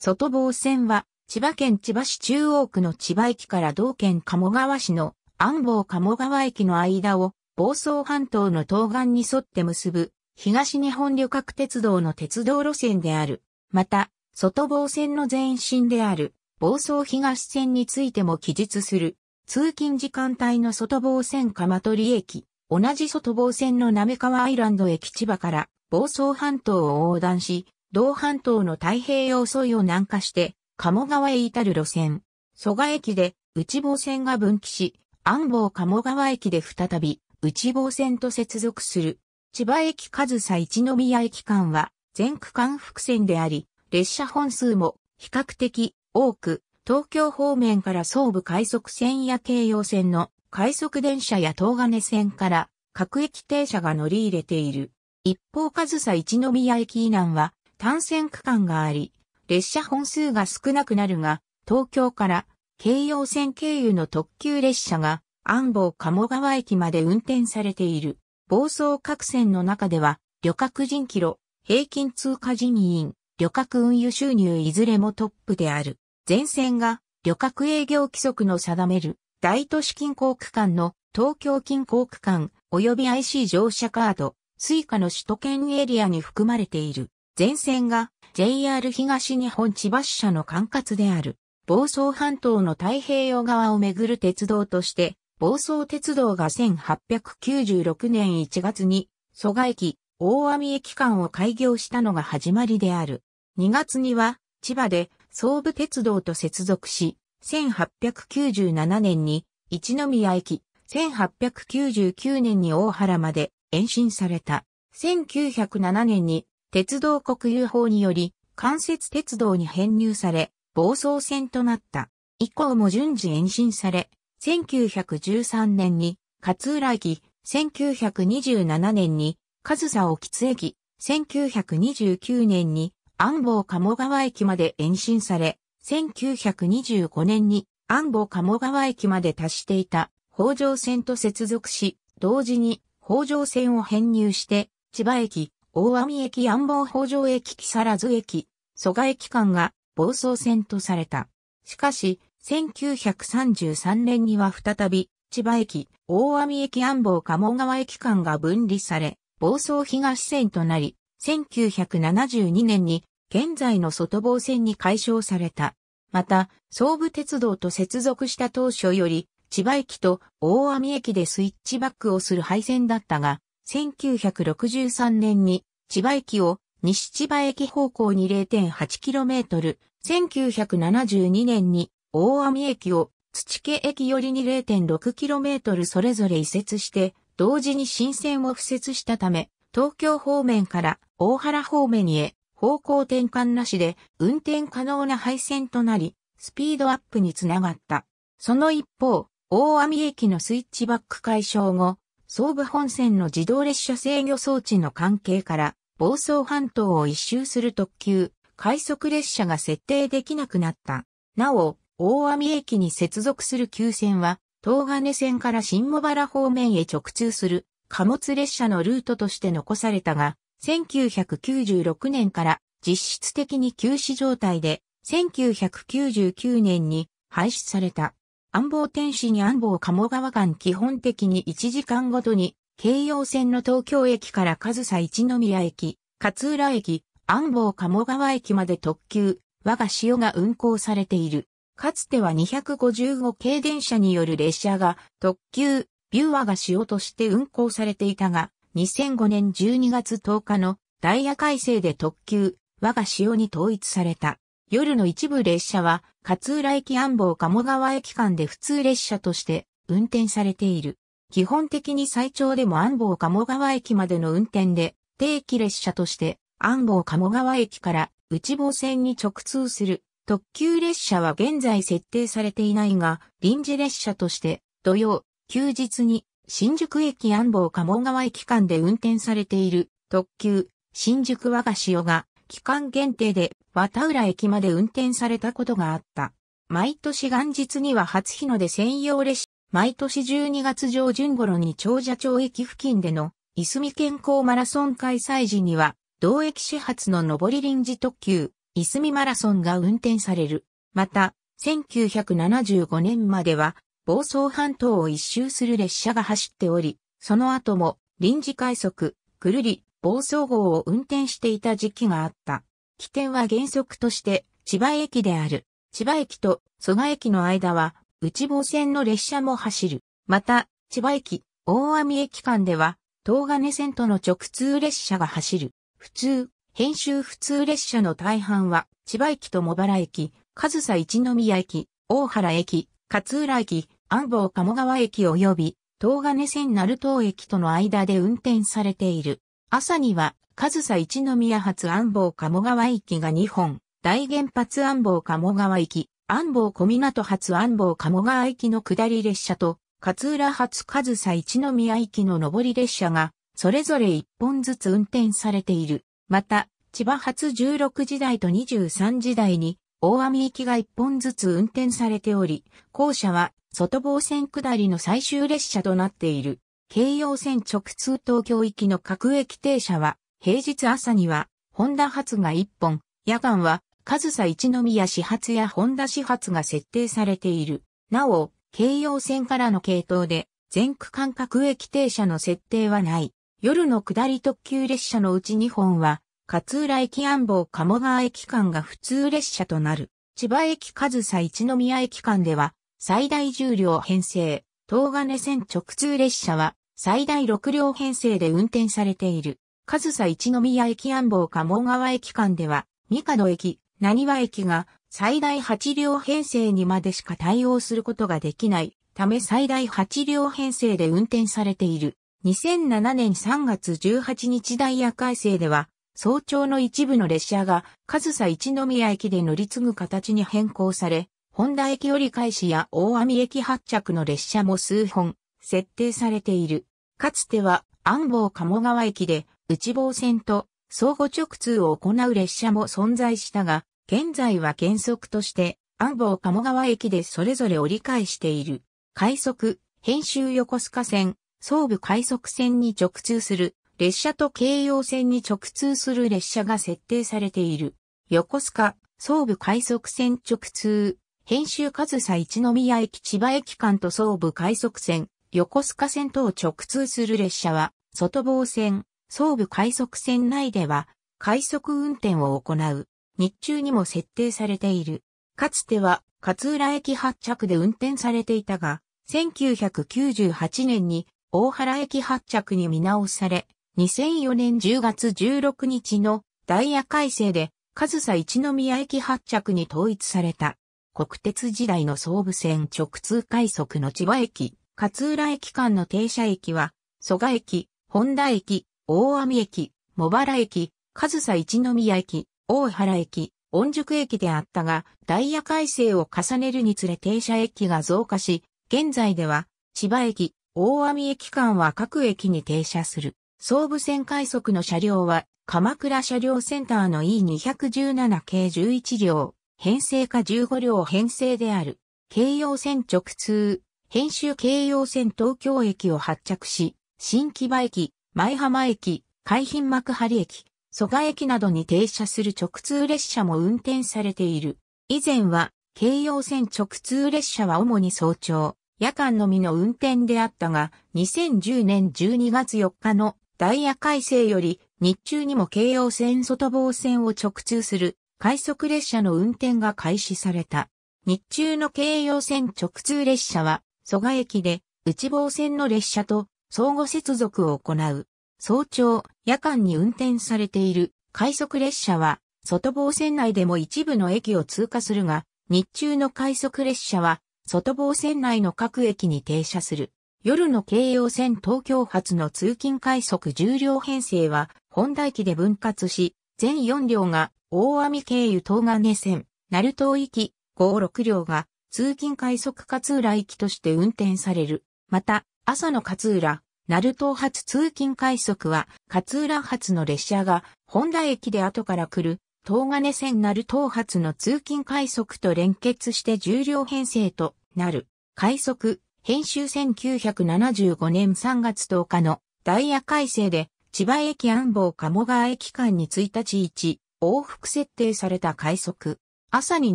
外房線は、千葉県千葉市中央区の千葉駅から同県鴨川市の安房鴨川駅の間を、房総半島の東岸に沿って結ぶ、東日本旅客鉄道の鉄道路線である。また、外房線の前身である、房総東線についても記述する。通勤時間帯の外房線鎌取駅、同じ外房線の滑川アイランド駅千葉から、房総半島を横断し、同半島の太平洋沿いを南下して、鴨川へ至る路線。蘇我駅で内房線が分岐し、安房鴨川駅で再び内房線と接続する。千葉駅上総一宮駅間は全区間複線であり、列車本数も比較的多く、東京方面から総武快速線や京葉線の快速電車や東金線から各駅停車が乗り入れている。一方上総一宮駅以南は単線区間があり、列車本数が少なくなるが、東京から京葉線経由の特急列車が安房鴨川駅まで運転されている。房総各線の中では、旅客人キロ、平均通過人員、旅客運輸収入いずれもトップである。全線が旅客営業規則の定める大都市近郊区間の東京近郊区間及び IC 乗車カード、スイカの首都圏エリアに含まれている。前線が JR 東日本千葉支社の管轄である房総半島の太平洋側をめぐる鉄道として房総鉄道が1896年1月に蘇我駅、大網駅間を開業したのが始まりである。2月には千葉で総武鉄道と接続し、1897年に一宮駅、1899年に大原まで延伸された。1907年に鉄道国有法により、関節鉄道に編入され、暴走線となった。以降も順次延伸され、1913年に勝浦駅、1927年に上総沖津駅、1929年に安房鴨川駅まで延伸され、1925年に安房鴨川駅まで達していた北条線と接続し、同時に北条線を編入して、千葉駅、大網駅安房北条駅木更津駅、蘇我駅間が暴走線とされた。しかし、1933年には再び、千葉駅、大網駅安房鴨川駅間が分離され、房総東線となり、1972年に現在の外房線に解消された。また、総武鉄道と接続した当初より、千葉駅と大網駅でスイッチバックをする配線だったが、1963年に千葉駅を西千葉駅方向に 0.8km、1972年に大網駅を土家駅よりに 0.6km それぞれ移設して、同時に新線を付設したため、東京方面から大原方面へ方向転換なしで運転可能な配線となり、スピードアップにつながった。その一方、大網駅のスイッチバック解消後、総武本線の自動列車制御装置の関係から、房総半島を一周する特急、快速列車が設定できなくなった。なお、大網駅に接続する急線は、東金線から新茂原方面へ直通する貨物列車のルートとして残されたが、1996年から実質的に休止状態で、1999年に廃止された。安房天使に安房鴨川間基本的に1時間ごとに、京葉線の東京駅から上総一宮駅、勝浦駅、安房鴨川駅まで特急、我が潮が運行されている。かつては255系電車による列車が特急、ビュー我が潮として運行されていたが、2005年12月10日のダイヤ改正で特急、我が潮に統一された。夜の一部列車は勝浦駅安房鴨川駅間で普通列車として運転されている。基本的に最長でも安房鴨川駅までの運転で、定期列車として安房鴨川駅から内房線に直通する特急列車は現在設定されていないが、臨時列車として土曜、休日に新宿駅安房鴨川駅間で運転されている特急新宿和菓子よが期間限定で綿浦駅まで運転されたことがあった。毎年元日には初日の出専用列車、毎年12月上旬頃に長者町駅付近でのいすみ健康マラソン開催時には、同駅始発の上り臨時特急、いすみマラソンが運転される。また、1975年までは、房総半島を一周する列車が走っており、その後も臨時快速、くるり、暴走号を運転していた時期があった。起点は原則として千葉駅である。千葉駅と蘇我駅の間は内房線の列車も走る。また、千葉駅、大網駅間では東金線との直通列車が走る。普通、編集普通列車の大半は千葉駅と茂原駅、上総一宮駅、大原駅、勝浦駅、安房鴨川駅及び東金線鳴門駅との間で運転されている。朝には、上総一宮発安房鴨川行きが2本、大原発安房鴨川行き、安房小港発安房鴨川行きの下り列車と、勝浦発上総一宮行きの上り列車が、それぞれ1本ずつ運転されている。また、千葉発16時台と23時台に、大網行きが1本ずつ運転されており、校舎は外房線下りの最終列車となっている。京葉線直通東京行きの各駅停車は、平日朝には、ホンダ発が1本、夜間は、上総一宮始発やホンダ始発が設定されている。なお、京葉線からの系統で、全区間各駅停車の設定はない。夜の下り特急列車のうち2本は、勝浦駅安房鴨川駅間が普通列車となる。千葉駅上総一宮駅間では、最大重量編成、東金線直通列車は、最大6両編成で運転されている、上総一宮駅安房鴨川駅間では、三角駅、何和駅が最大8両編成にまでしか対応することができないため最大8両編成で運転されている。2007年3月18日ダイヤ改正では、早朝の一部の列車が、上総一宮駅で乗り継ぐ形に変更され、本田駅折り返しや大網駅発着の列車も数本、設定されている。かつては安房鴨川駅で内房線と相互直通を行う列車も存在したが、現在は原則として安房鴨川駅でそれぞれ折り返している。快速、編集横須賀線、総武快速線に直通する、列車と京葉線に直通する列車が設定されている。横須賀、総武快速線直通、編集上総一宮駅千葉駅間と総武快速線、横須賀線と直通する列車は、外房線、総武快速線内では、快速運転を行う。日中にも設定されている。かつては、勝浦駅発着で運転されていたが、1998年に大原駅発着に見直され、2004年10月16日のダイヤ改正で、上総一宮駅発着に統一された。国鉄時代の総武線直通快速の千葉駅、勝浦駅間の停車駅は、蘇我駅、本田駅、大網駅、茂原駅、上総一宮駅、大原駅、温宿駅であったが、ダイヤ改正を重ねるにつれ停車駅が増加し、現在では、千葉駅、大網駅間は各駅に停車する。総武線快速の車両は、鎌倉車両センターの E217 系11両、編成か15両編成である。京葉線直通、編集京葉線東京駅を発着し、新木場駅、舞浜駅、海浜幕張駅、蘇我駅などに停車する直通列車も運転されている。以前は、京葉線直通列車は主に早朝、夜間のみの運転であったが、2010年12月4日のダイヤ改正より、日中にも京葉線外房線を直通する快速列車の運転が開始された。日中の京葉線直通列車は、蘇我駅で内房線の列車と相互接続を行う。早朝、夜間に運転されている快速列車は外房線内でも一部の駅を通過するが、日中の快速列車は外房線内の各駅に停車する。夜の京葉線東京発の通勤快速重量編成は本田駅で分割し、全4両が大網経由東金線、鳴門行き、5、6両が通勤快速勝浦行きとして運転される。また、朝の勝浦、鳴門発通勤快速は、勝浦発の列車が、本田駅で後から来る、東金線鳴門発の通勤快速と連結して重量編成となる。快速、編集1975年3月10日のダイヤ改正で、千葉駅安房鴨川駅間に1日1往復設定された快速。朝に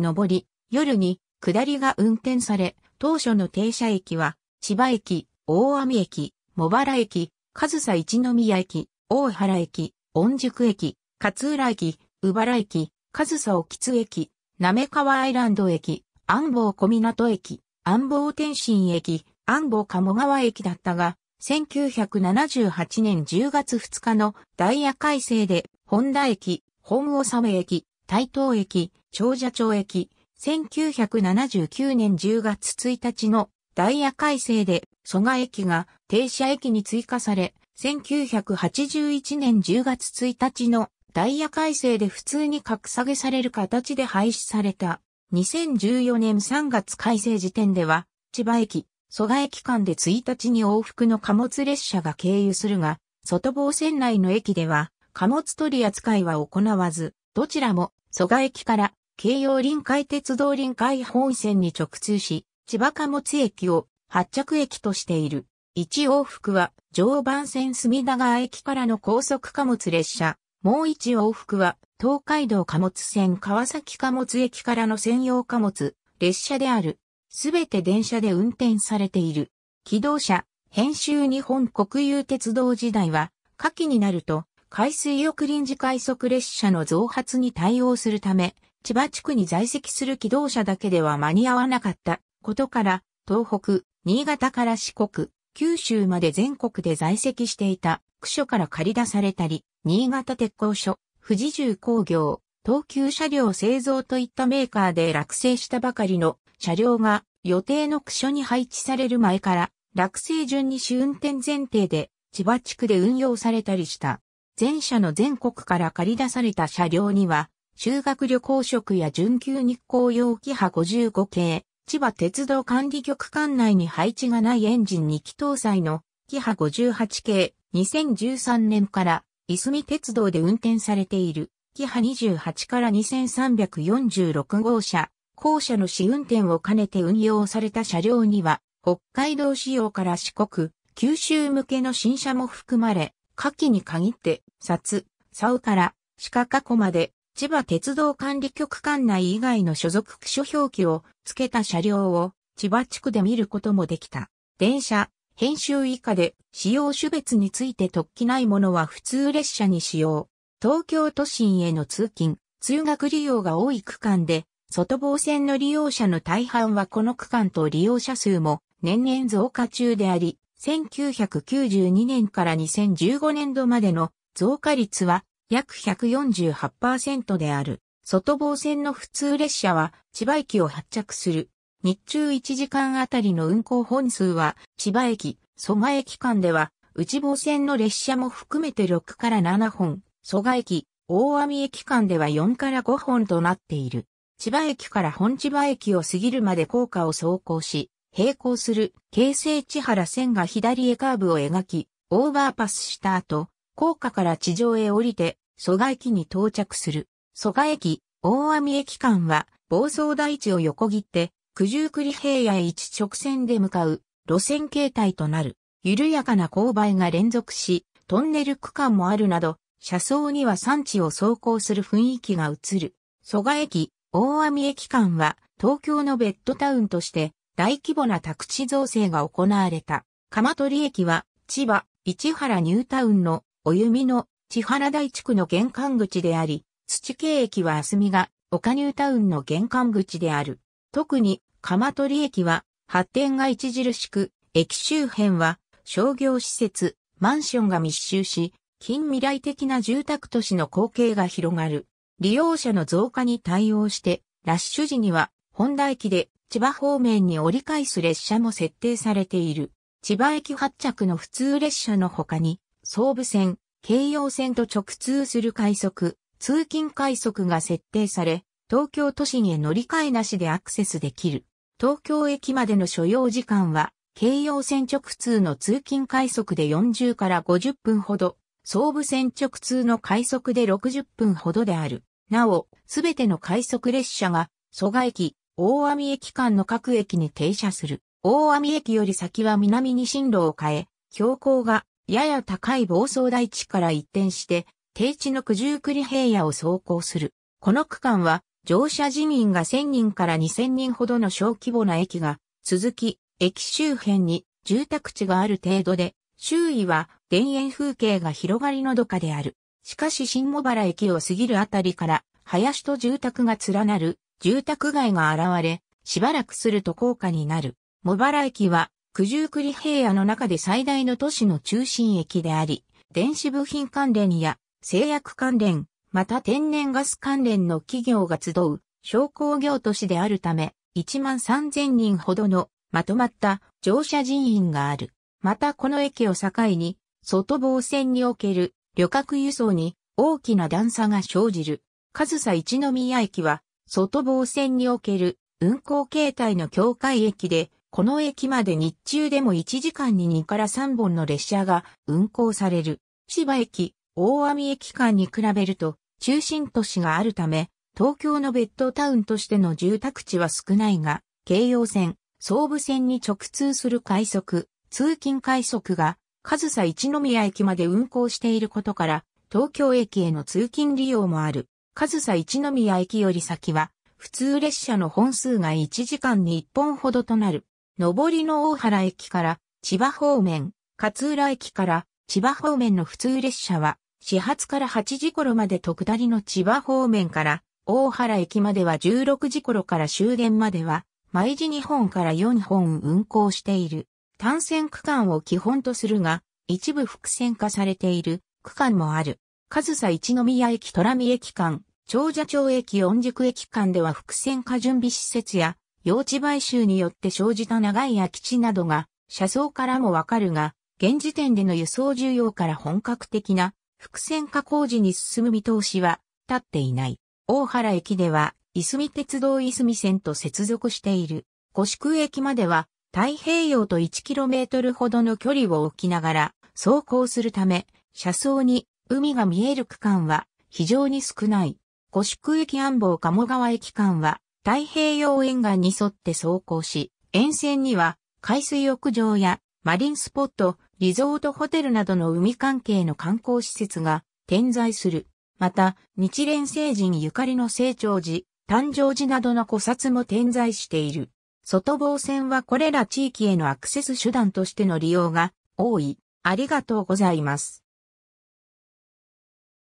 上り、夜に下りが運転され、当初の停車駅は、千葉駅、大網駅、茂原駅、上総一宮駅、大原駅、御宿駅、勝浦駅、鵜原駅、上総沖津駅、滑川アイランド駅、安房小港駅、安房天津駅、安房鴨川駅だったが、1978年10月2日のダイヤ改正で、本田駅、本納駅、台東駅、長者町駅、1979年10月1日のダイヤ改正で蘇我駅が停車駅に追加され、1981年10月1日のダイヤ改正で普通に格下げされる形で廃止された。2014年3月改正時点では、千葉駅、蘇我駅間で1日に往復の貨物列車が経由するが、外房線内の駅では、貨物取り扱いは行わず、どちらも蘇我駅から京葉臨海鉄道臨海本線に直通し、千葉貨物駅を発着駅としている。一往復は常磐線隅田川駅からの高速貨物列車。もう一往復は東海道貨物線川崎貨物駅からの専用貨物列車である。すべて電車で運転されている。機動車、編集日本国有鉄道時代は、夏季になると、海水浴臨時快速列車の増発に対応するため、千葉地区に在籍する機動車だけでは間に合わなかったことから、東北、新潟から四国、九州まで全国で在籍していた区所から借り出されたり、新潟鉄工所、富士重工業、東急車両製造といったメーカーで落成したばかりの車両が予定の区所に配置される前から落成順に試運転前提で千葉地区で運用されたりした。前者の全国から借り出された車両には修学旅行職や準急日光用機波55系、千葉鉄道管理局管内に配置がないエンジン2機搭載の、キハ58系、2013年から、いすみ鉄道で運転されている、キハ28から2346号車、校舎の試運転を兼ねて運用された車両には、北海道仕様から四国、九州向けの新車も含まれ、下記に限って、札、竿から、鹿加古まで、千葉鉄道管理局管内以外の所属区所表記を付けた車両を千葉地区で見ることもできた。電車、編集以下で使用種別について特記ないものは普通列車に使用。東京都心への通勤、通学利用が多い区間で、外房線の利用者の大半はこの区間と利用者数も年々増加中であり、1992年から2015年度までの増加率は約148%である。外房線の普通列車は千葉駅を発着する。日中1時間あたりの運行本数は千葉駅、蘇我駅間では内房線の列車も含めて6から7本、蘇我駅、大網駅間では4から5本となっている。千葉駅から本千葉駅を過ぎるまで高架を走行し、並行する京成千原線が左へカーブを描き、オーバーパスした後、高架から地上へ降りて、蘇我駅に到着する。蘇我駅、大網駅間は、房総台地を横切って、九十九里平野へ一直線で向かう、路線形態となる。緩やかな勾配が連続し、トンネル区間もあるなど、車窓には山地を走行する雰囲気が映る。蘇我駅、大網駅間は、東京のベッドタウンとして、大規模な宅地造成が行われた。鎌取駅は、千葉、市原ニュータウンのお弓の千原台地区の玄関口であり、土系駅はあすみが岡ニュータウンの玄関口である。特に、鎌取駅は発展が著しく、駅周辺は商業施設、マンションが密集し、近未来的な住宅都市の光景が広がる。利用者の増加に対応して、ラッシュ時には、本田駅で千葉方面に折り返す列車も設定されている。千葉駅発着の普通列車の他に、総武線、京葉線と直通する快速、通勤快速が設定され、東京都心へ乗り換えなしでアクセスできる。東京駅までの所要時間は、京葉線直通の通勤快速で40から50分ほど、総武線直通の快速で60分ほどである。なお、すべての快速列車が、蘇我駅、大網駅間の各駅に停車する。大網駅より先は南に進路を変え、標高がやや高い房総台地から一転して、低地の九十九里平野を走行する。この区間は、乗車人員が1000人から2000人ほどの小規模な駅が、続き、駅周辺に住宅地がある程度で、周囲は田園風景が広がりのどかである。しかし新茂原駅を過ぎるあたりから、林と住宅が連なる住宅街が現れ、しばらくすると高架になる。茂原駅は九十九里平野の中で最大の都市の中心駅であり、電子部品関連や製薬関連、また天然ガス関連の企業が集う商工業都市であるため、1万3000人ほどのまとまった乗車人員がある。またこの駅を境に、外房線における旅客輸送に大きな段差が生じる。上総一宮駅は、外房線における運行形態の境界駅で、この駅まで日中でも1時間に2から3本の列車が運行される。芝駅、大網駅間に比べると中心都市があるため、東京のベッドタウンとしての住宅地は少ないが、京葉線、総武線に直通する快速、通勤快速が、上総一宮駅まで運行していることから、東京駅への通勤利用もある。上総一宮駅より先は、普通列車の本数が1時間に1本ほどとなる。上りの大原駅から千葉方面、勝浦駅から千葉方面の普通列車は、始発から8時頃まで特下りの千葉方面から大原駅までは16時頃から終電までは、毎時2本から4本運行している。単線区間を基本とするが、一部複線化されている区間もある。上総一宮駅虎見駅間、長者町駅四宿駅間では複線化準備施設や用地買収によって生じた長い空き地などが、車窓からもわかるが、現時点での輸送需要から本格的な伏線化工事に進む見通しは立っていない。大原駅では、いすみ鉄道いすみ線と接続している。五宿駅までは、太平洋と 1km ほどの距離を置きながら、走行するため、車窓に海が見える区間は非常に少ない。五宿駅安房鴨川駅間は太平洋沿岸に沿って走行し、沿線には海水浴場やマリンスポット、リゾートホテルなどの海関係の観光施設が点在する。また、日蓮聖人ゆかりの成長寺、誕生寺などの古刹も点在している。外房線はこれら地域へのアクセス手段としての利用が多い。ありがとうございます。